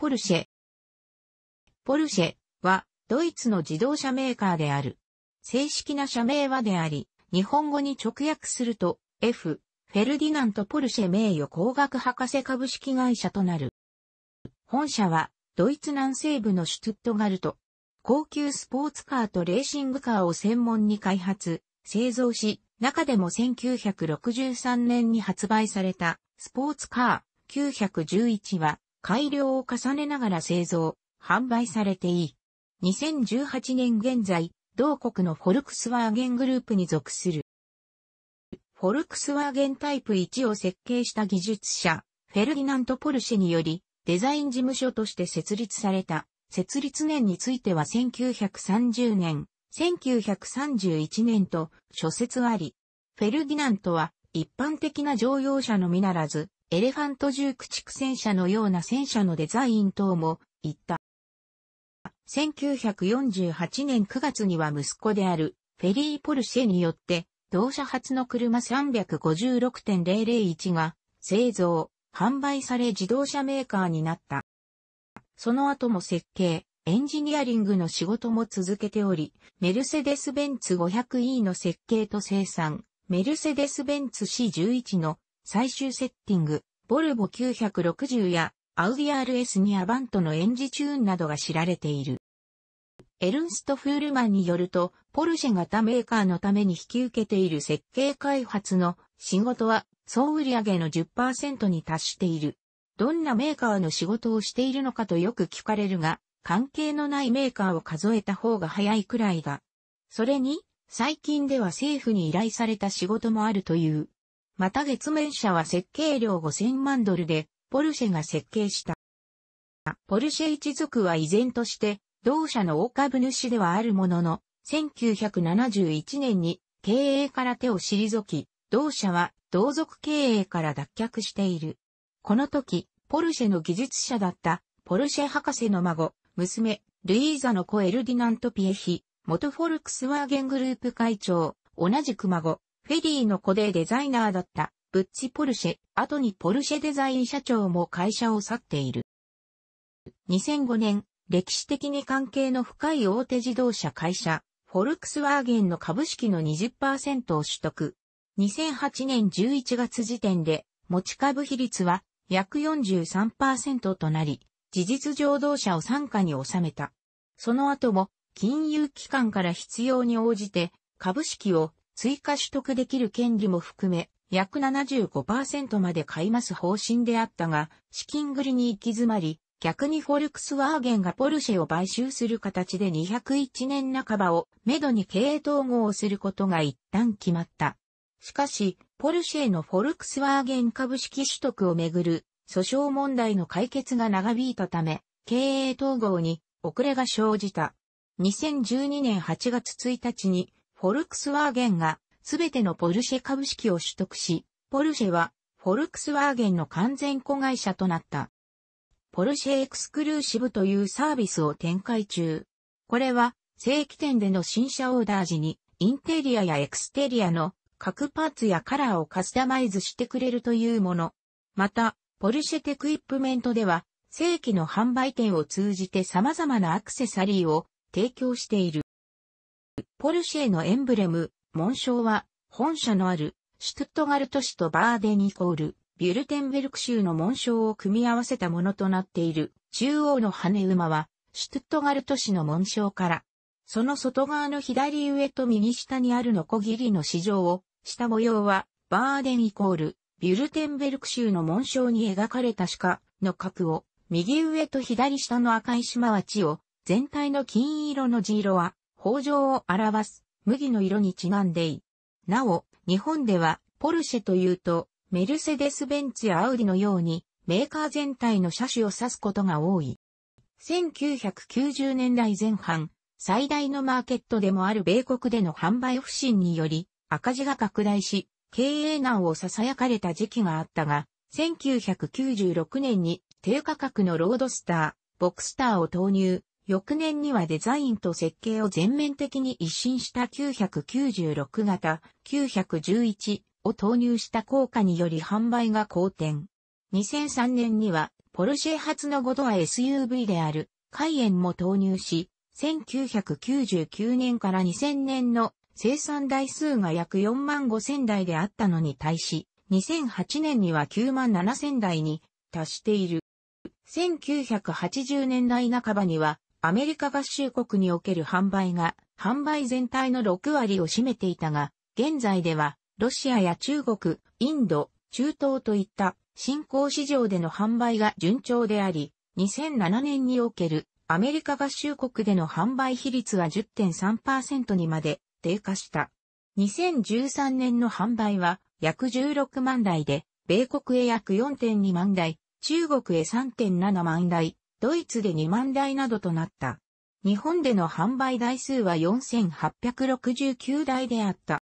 ポルシェ。ポルシェはドイツの自動車メーカーである。正式な社名はであり、日本語に直訳すると F、フェルディナント・ポルシェ名誉工学博士株式会社となる。本社はドイツ南西部のシュトゥットガルト。高級スポーツカーとレーシングカーを専門に開発、製造し、中でも1963年に発売されたスポーツカー911は改良を重ねながら製造、販売されていい。2018年現在、同国のフォルクスワーゲングループに属する。フォルクスワーゲンタイプ1を設計した技術者、フェルディナント・ポルシェにより、デザイン事務所として設立された。設立年については1930年、1931年と諸説あり、フェルディナントは一般的な乗用車のみならず、エレファント重駆逐戦車のような戦車のデザイン等も、言った。1948年9月には息子である、フェリー・ポルシェによって、同社初の車356.001が製造、販売され自動車メーカーになった。その後も設計、エンジニアリングの仕事も続けており、メルセデス・ベンツ 500E の設計と生産、メルセデス・ベンツ C11 の最終セッティング、ボルボ960やアウディ RS にアバントのエンジチューンなどが知られている。エルンスト・フールマンによると、ポルシェ型メーカーのために引き受けている設計開発の仕事は総売上の10%に達している。どんなメーカーの仕事をしているのかとよく聞かれるが、関係のないメーカーを数えた方が早いくらいだ。それに、最近では政府に依頼された仕事もあるという。また月面車は設計量5000万ドルで、ポルシェが設計した。ポルシェ一族は依然として、同社の大株主ではあるものの、1971年に経営から手を退き、同社は同族経営から脱却している。この時、ポルシェの技術者だったポルシェ博士の孫、娘、ルイーザの子エルディナント・ピエヒ、元フォルクスワーゲングループ会長、同じく孫、フェリーの子でデザイナーだったブッチ・ポルシェ、後にポルシェデザイン社長も会社を去っている。2005年、歴史的に関係の深い大手自動車会社、フォルクスワーゲンの株式の20%を取得。2008年11月時点で持ち株比率は約43%となり、事実上同社を参加に収めた。その後も金融機関から必要に応じて株式を追加取得できる権利も含め、約75%まで買います方針であったが、資金繰りに行き詰まり、逆にフォルクスワーゲンがポルシェを買収する形で201年半ばをめどに経営統合をすることが一旦決まった。しかし、ポルシェのフォルクスワーゲン株式取得をめぐる訴訟問題の解決が長引いたため、経営統合に遅れが生じた。2012年8月1日にフォルクスワーゲンがすべてのポルシェ株式を取得し、ポルシェはフォルクスワーゲンの完全子会社となった。ポルシェエクスクルーシブというサービスを展開中。これは正規店での新車オーダー時にインテリアやエクステリアの各パーツやカラーをカスタマイズしてくれるというもの。また、ポルシェテクイップメントでは正規の販売店を通じて様々なアクセサリーを提供している。ポルシェのエンブレム、紋章は、本社のある、シュトゥットガルト市とバーデンイコール、ビュルテンベルク州の紋章を組み合わせたものとなっている、中央の羽馬は、シュトゥットガルト市の紋章から、その外側の左上と右下にあるノコギリの市場を、した模様は、バーデンイコール、ビュルテンベルク州の紋章に描かれた鹿の角を、右上と左下の赤い島は地を、全体の金色の地色は、豊穣を表す麦の色にちなんでい。なお、日本ではポルシェというと、メルセデス・ベンツやアウディのようにメーカー全体の車種を指すことが多い。1990年代前半、最大のマーケットでもある米国での販売不振により赤字が拡大し、経営難を囁かれた時期があったが、1996年に低価格のロードスター、ボクスターを投入、翌年にはデザインと設計を全面的に一新した996型911を投入した効果により販売が好転。2003年にはポルシェ発の5ドア SUV であるカイエンも投入し、1999年から2000年の生産台数が約4万5千台であったのに対し、2008年には9万7千台に達している。1980年代半ばにはアメリカ合衆国における販売が、販売全体の6割を占めていたが、現在では、ロシアや中国、インド、中東といった新興市場での販売が順調であり、2007年におけるアメリカ合衆国での販売比率は10.3%にまで低下した。2013年の販売は約16万台で、米国へ約4.2万台、中国へ3.7万台、ドイツで2万台などとなった。日本での販売台数は4869台であった。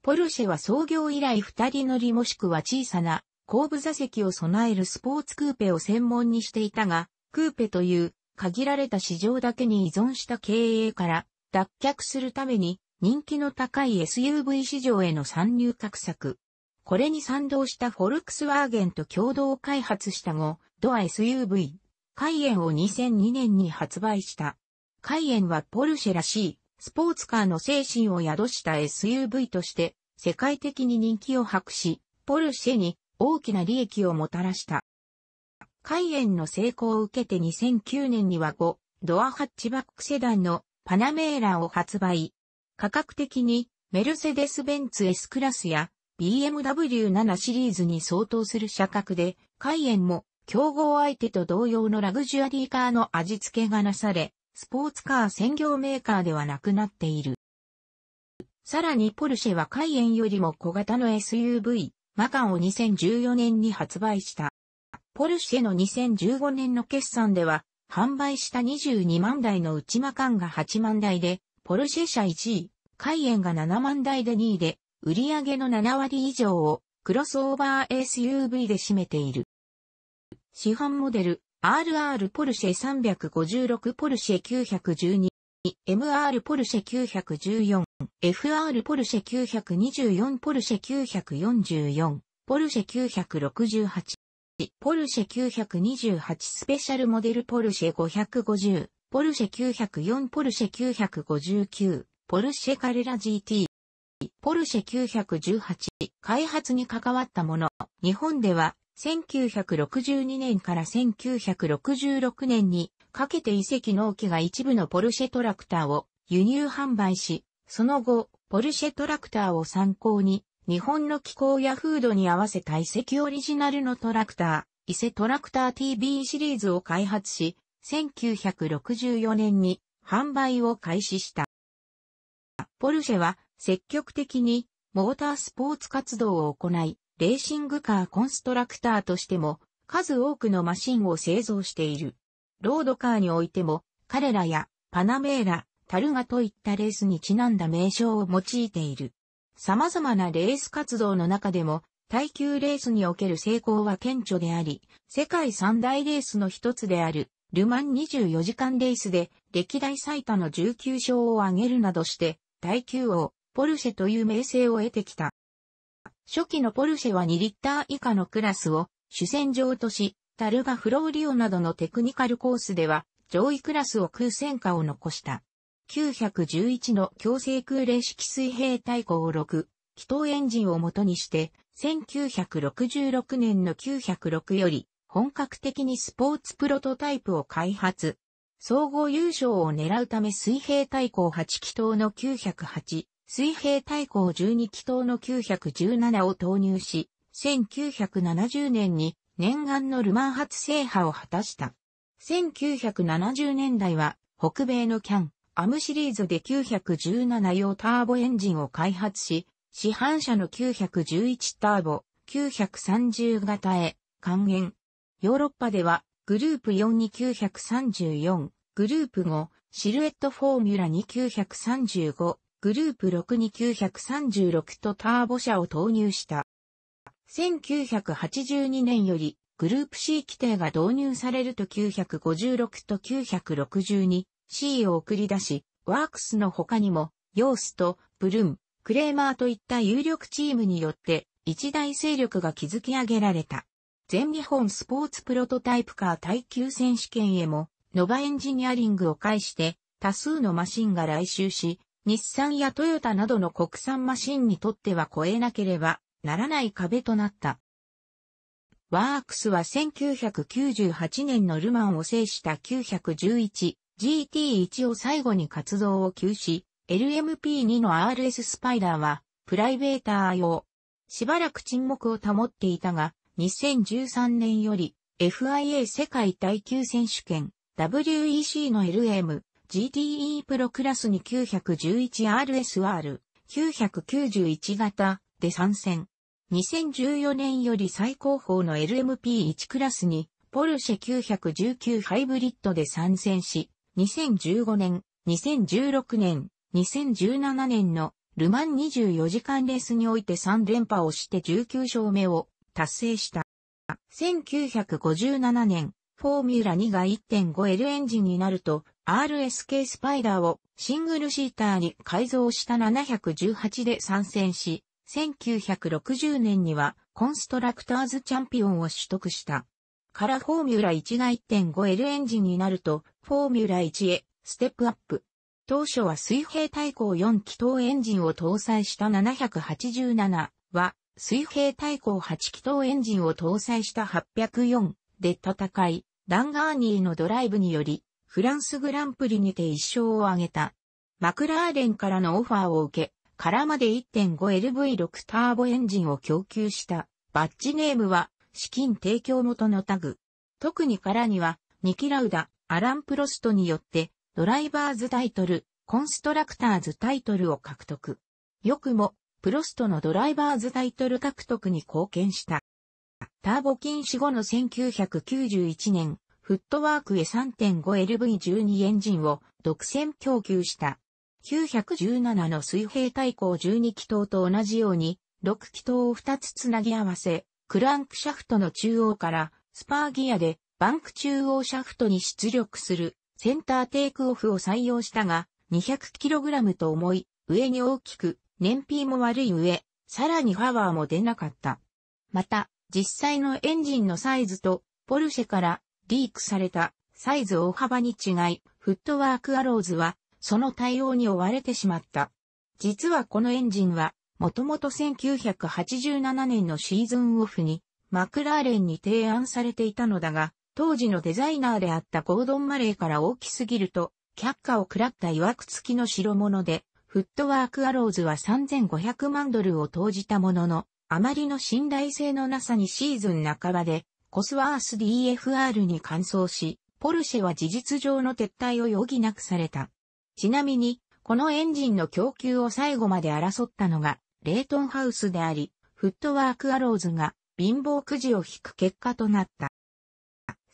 ポルシェは創業以来二人乗りもしくは小さな後部座席を備えるスポーツクーペを専門にしていたが、クーペという限られた市場だけに依存した経営から脱却するために人気の高い SUV 市場への参入格策。これに賛同したフォルクスワーゲンと共同開発した後、ドア SUV、カイエンを2002年に発売した。カイエンはポルシェらしいスポーツカーの精神を宿した SUV として世界的に人気を博し、ポルシェに大きな利益をもたらした。カイエンの成功を受けて2009年には5ドアハッチバックセダンのパナメーラを発売。価格的にメルセデス・ベンツ S クラスや BMW7 シリーズに相当する車格で、海イも競合相手と同様のラグジュアリーカーの味付けがなされ、スポーツカー専業メーカーではなくなっている。さらにポルシェはカイエンよりも小型の SUV、マカンを2014年に発売した。ポルシェの2015年の決算では、販売した22万台のうちマカンが8万台で、ポルシェ社1位、カイエンが7万台で2位で、売上の7割以上をクロスオーバー SUV で占めている。市販モデル、RR ポルシェ356ポルシェ912、MR ポルシェ914、FR ポルシェ924ポルシェ944、ポルシェ968、ポルシェ928スペシャルモデルポルシェ550、ポルシェ904ポルシェ959、ポルシェカレラ GT、ポルシェ918、開発に関わったもの、日本では1962年から1966年にかけて遺跡納期が一部のポルシェトラクターを輸入販売し、その後、ポルシェトラクターを参考に、日本の気候や風土に合わせた遺跡オリジナルのトラクター、伊勢トラクター TB シリーズを開発し、1964年に販売を開始した。ポルシェは積極的にモータースポーツ活動を行い、レーシングカーコンストラクターとしても、数多くのマシンを製造している。ロードカーにおいても、彼らやパナメーラ、タルガといったレースにちなんだ名称を用いている。様々なレース活動の中でも、耐久レースにおける成功は顕著であり、世界三大レースの一つである、ルマン24時間レースで、歴代最多の19勝を挙げるなどして、耐久王、ポルシェという名声を得てきた。初期のポルシェは2リッター以下のクラスを主戦場とし、タルガ・フローリオなどのテクニカルコースでは上位クラスを空戦下を残した。911の強制空冷式水平対抗6、気筒エンジンを元にして、1966年の906より本格的にスポーツプロトタイプを開発。総合優勝を狙うため水平対抗8気筒の908、水平対向12気筒の917を投入し、1970年に念願のルマン発制覇を果たした。1970年代は北米のキャン、アムシリーズで917用ターボエンジンを開発し、市販車の911ターボ、930型へ還元。ヨーロッパではグループ4に934、グループ5、シルエットフォーミュラに935、グループ6に936とターボ車を投入した。1982年よりグループ C 規定が導入されると956と 962C を送り出し、ワークスの他にも、ヨースト、ブルン、クレーマーといった有力チームによって一大勢力が築き上げられた。全日本スポーツプロトタイプカー耐久選手権へも、ノバエンジニアリングを介して多数のマシンが来襲し、日産やトヨタなどの国産マシンにとっては超えなければならない壁となった。ワークスは1998年のルマンを制した 911GT1 を最後に活動を休止、LMP2 の RS スパイダーはプライベーター用。しばらく沈黙を保っていたが、2013年より FIA 世界耐久選手権 WEC の LM GTE プロクラスに 911RSR、991型で参戦。2014年より最高峰の LMP1 クラスにポルシェ919ハイブリッドで参戦し、2015年、2016年、2017年のルマン24時間レースにおいて3連覇をして19勝目を達成した。1957年、フォーミュラ2が 1.5L エンジンになると、RSK スパイダーをシングルシーターに改造した718で参戦し、1960年にはコンストラクターズチャンピオンを取得した。からフォーミュラ1が 1.5L エンジンになると、フォーミュラ1へステップアップ。当初は水平対向4気筒エンジンを搭載した787は、水平対向8気筒エンジンを搭載した804で戦い、ダンガーニーのドライブにより、フランスグランプリにて一勝を挙げた。マクラーレンからのオファーを受け、からまで 1.5LV6 ターボエンジンを供給したバッジネームは資金提供元のタグ。特にからにはニキラウダ、アラン・プロストによってドライバーズタイトル、コンストラクターズタイトルを獲得。よくもプロストのドライバーズタイトル獲得に貢献した。ターボ禁止後の1991年、フットワークへ 3.5LV12 エンジンを独占供給した。917の水平対向12気筒と同じように、6気筒を2つつなぎ合わせ、クランクシャフトの中央からスパーギアでバンク中央シャフトに出力するセンターテイクオフを採用したが 200kg と重い上に大きく燃費も悪い上さらにパワーも出なかった。また実際のエンジンのサイズとポルシェからリークされたサイズ大幅に違い、フットワークアローズはその対応に追われてしまった。実はこのエンジンは、もともと1987年のシーズンオフにマクラーレンに提案されていたのだが、当時のデザイナーであったゴードン・マレーから大きすぎると、却下を食らった曰く付きの代物で、フットワークアローズは3500万ドルを投じたものの、あまりの信頼性のなさにシーズン半ばでコスワース DFR に換装し、ポルシェは事実上の撤退を余儀なくされた。ちなみに、このエンジンの供給を最後まで争ったのが、レイトンハウスであり、フットワークアローズが貧乏くじを引く結果となった。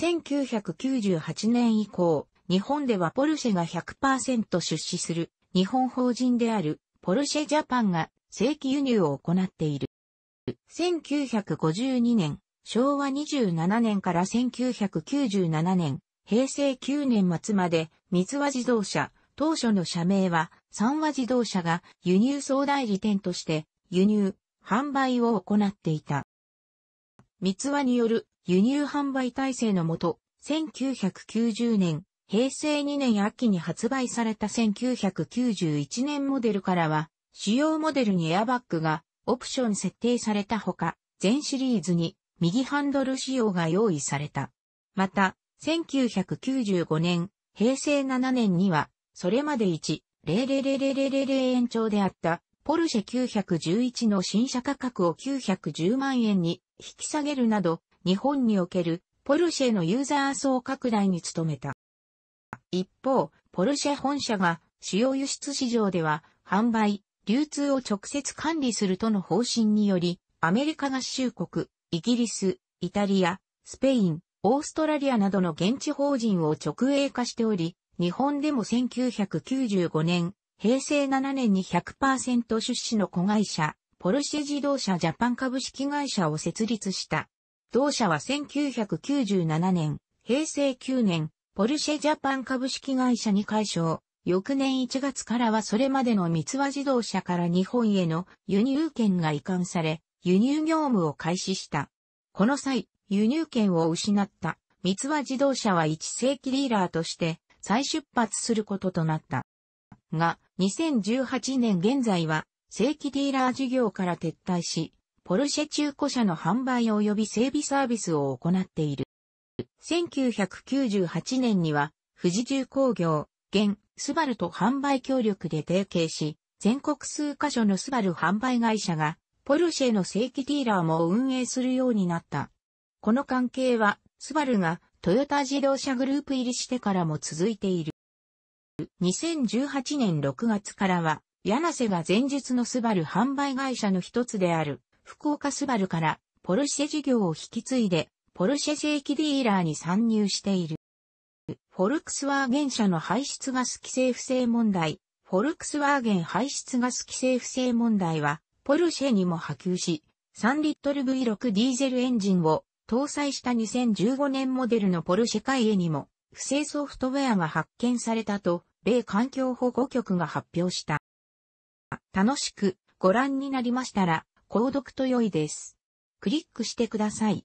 1998年以降、日本ではポルシェが100%出資する日本法人であるポルシェジャパンが正規輸入を行っている。1952年、昭和27年から1997年、平成9年末まで、三和自動車、当初の社名は、三和自動車が輸入総代理店として、輸入、販売を行っていた。三和による輸入販売体制のもと、1990年、平成2年秋に発売された1991年モデルからは、主要モデルにエアバッグがオプション設定されたほか、全シリーズに右ハンドル仕様が用意された。また、1995年、平成7年には、それまで1 0 0 0 0円超であったポルシェ911の新車価格を910万円に引き下げるなど、日本におけるポルシェのユーザー層拡大に努めた。一方、ポルシェ本社が主要輸出市場では販売、流通を直接管理するとの方針により、アメリカ合衆国、イギリス、イタリア、スペイン、オーストラリアなどの現地法人を直営化しており、日本でも1995年、平成7年に100%出資の子会社、ポルシェ自動車ジャパン株式会社を設立した。同社は1997年、平成9年、ポルシェジャパン株式会社に解消。翌年1月からはそれまでの三和自動車から日本への輸入権が移管され、輸入業務を開始した。この際、輸入権を失った三輪自動車は一世紀リーラーとして再出発することとなった。が、2018年現在は正規ディーラー事業から撤退し、ポルシェ中古車の販売及び整備サービスを行っている。1998年には、富士重工業、現、スバルと販売協力で提携し、全国数カ所のスバル販売会社がポルシェの正規ディーラーも運営するようになった。この関係は、スバルがトヨタ自動車グループ入りしてからも続いている。2018年6月からは、柳瀬が前述のスバル販売会社の一つである、福岡スバルから、ポルシェ事業を引き継いで、ポルシェ正規ディーラーに参入している。フォルクスワーゲン社の排出ガス規制不正問題、フォルクスワーゲン排出ガス規制不正問題は、ポルシェにも波及し、3リットル V6 ディーゼルエンジンを搭載した2015年モデルのポルシェ会へにも、不正ソフトウェアが発見されたと、米環境保護局が発表した。楽しくご覧になりましたら、購読と良いです。クリックしてください。